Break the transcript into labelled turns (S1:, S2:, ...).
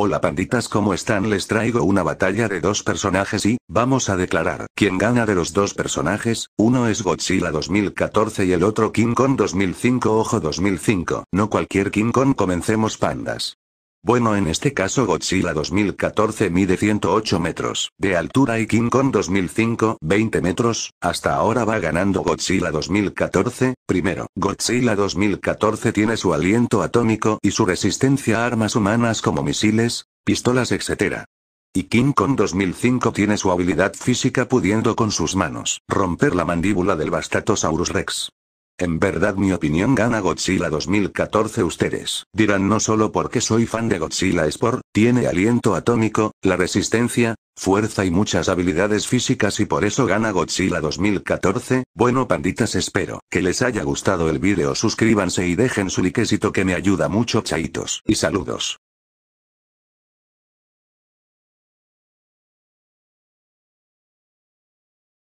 S1: Hola panditas, ¿cómo están? Les traigo una
S2: batalla de dos personajes y, vamos a declarar, quién gana de los dos personajes, uno es Godzilla 2014 y el otro King Kong 2005, ojo 2005. No cualquier King Kong, comencemos pandas. Bueno, en este caso Godzilla 2014 mide 108 metros de altura y King Kong 2005 20 metros, hasta ahora va ganando Godzilla 2014, primero. Godzilla 2014 tiene su aliento atómico y su resistencia a armas humanas como misiles, pistolas etc. Y King Kong 2005 tiene su habilidad física pudiendo con sus manos romper la mandíbula del Bastatosaurus Rex. En verdad mi opinión gana Godzilla 2014 ustedes. Dirán no solo porque soy fan de Godzilla Sport, tiene aliento atómico, la resistencia, fuerza y muchas habilidades físicas y por eso gana Godzilla 2014. Bueno panditas espero que les haya gustado el vídeo suscríbanse y dejen su likecito que me ayuda
S1: mucho chaitos. Y saludos.